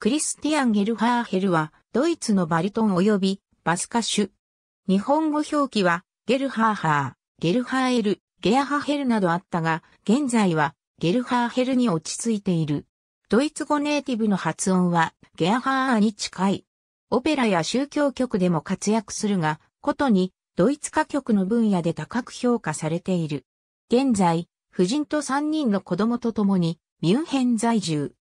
クリスティアン・ゲルハーヘルは、ドイツのバリトン及びバス歌手。日本語表記は、ゲルハーハー、ゲルハーエル、ゲアハヘルなどあったが、現在は、ゲルハーヘルに落ち着いている。ドイツ語ネイティブの発音は、ゲアハーに近い。オペラや宗教曲でも活躍するが、ことに、ドイツ歌曲の分野で高く評価されている。現在、夫人と3人の子供と共に、ミュンヘン在住。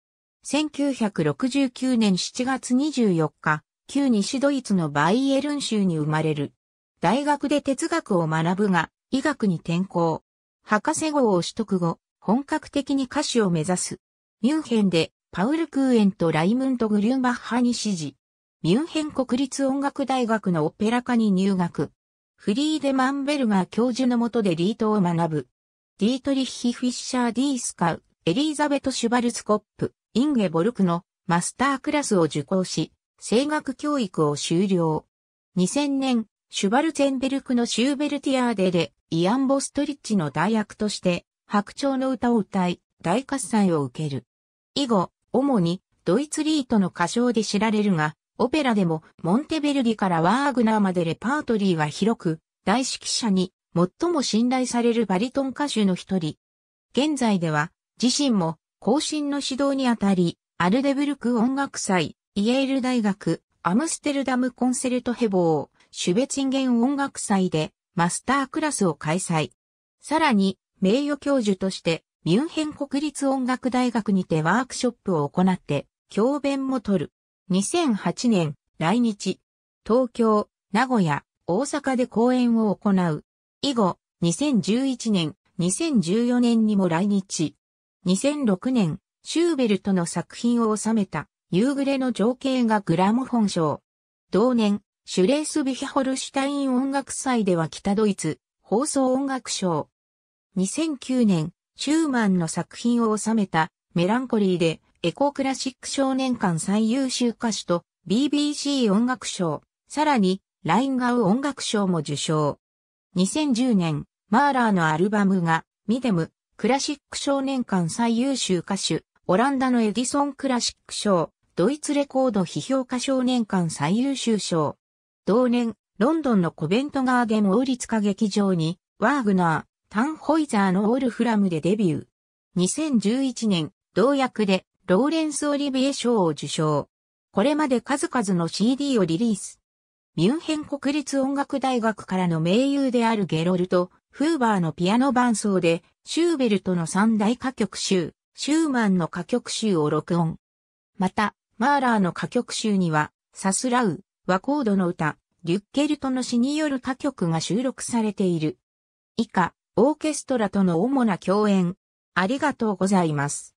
1969年7月24日、旧西ドイツのバイエルン州に生まれる。大学で哲学を学ぶが、医学に転校。博士号を取得後、本格的に歌手を目指す。ミュンヘンで、パウル・クーエンとライムント・グリューバッハに支持。ミュンヘン国立音楽大学のオペラ科に入学。フリーデマンベルガー教授のもとでリートを学ぶ。ディートリッヒ・フィッシャー・ディースカウ、エリーザベト・シュバルツコップ、インゲボルクのマスタークラスを受講し、声楽教育を修了。2000年、シュバルツェンベルクのシューベルティアーデで、イアン・ボストリッチの代役として、白鳥の歌を歌い、大喝采を受ける。以後、主にドイツリートの歌唱で知られるが、オペラでもモンテベルディからワーグナーまでレパートリーは広く、大指揮者に最も信頼されるバリトン歌手の一人。現在では自身も更新の指導にあたり、アルデブルク音楽祭、イエール大学、アムステルダムコンセルトヘボー、シュベチンゲン音楽祭でマスタークラスを開催。さらに、名誉教授として、ミュンヘン国立音楽大学にてワークショップを行って、教鞭も取る。2008年、来日。東京、名古屋、大阪で講演を行う。以後、2011年、2014年にも来日。2006年、シューベルトの作品を収めた、夕暮れの情景がグラモフォン賞。同年、シュレースビヒホルシュタイン音楽祭では北ドイツ、放送音楽賞。2009年、シューマンの作品を収めた、メランコリーで、エコクラシック少年間最優秀歌手と、BBC 音楽賞、さらに、ラインガウ音楽賞も受賞。2010年、マーラーのアルバムが、ミデム、クラシック少年間最優秀歌手、オランダのエディソンクラシック賞、ドイツレコード批評家少年間最優秀賞。同年、ロンドンのコベントガーデン王立歌劇場に、ワーグナー、タンホイザーのオールフラムでデビュー。2011年、同役で、ローレンス・オリビエ賞を受賞。これまで数々の CD をリリース。ミュンヘン国立音楽大学からの盟友であるゲロルト・フーバーのピアノ伴奏でシューベルトの三大歌曲集、シューマンの歌曲集を録音。また、マーラーの歌曲集には、サスラウ、ワコードの歌、リュッケルトの詩による歌曲が収録されている。以下、オーケストラとの主な共演。ありがとうございます。